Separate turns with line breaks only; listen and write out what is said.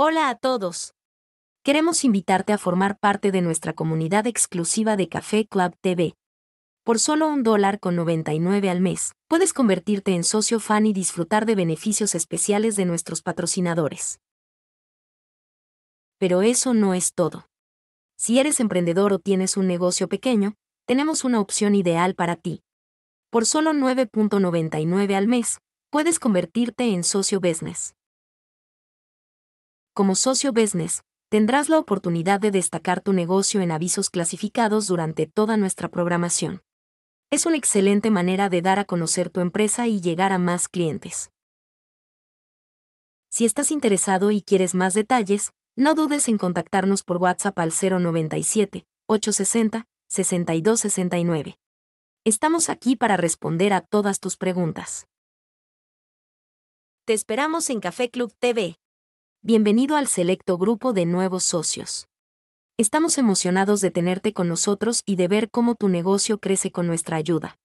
Hola a todos. Queremos invitarte a formar parte de nuestra comunidad exclusiva de Café Club TV. Por solo un dólar con 99 al mes, puedes convertirte en socio fan y disfrutar de beneficios especiales de nuestros patrocinadores. Pero eso no es todo. Si eres emprendedor o tienes un negocio pequeño, tenemos una opción ideal para ti. Por solo 9.99 al mes, puedes convertirte en socio business. Como socio business, tendrás la oportunidad de destacar tu negocio en avisos clasificados durante toda nuestra programación. Es una excelente manera de dar a conocer tu empresa y llegar a más clientes. Si estás interesado y quieres más detalles, no dudes en contactarnos por WhatsApp al 097 860 6269. Estamos aquí para responder a todas tus preguntas. Te esperamos en Café Club TV. Bienvenido al selecto grupo de nuevos socios. Estamos emocionados de tenerte con nosotros y de ver cómo tu negocio crece con nuestra ayuda.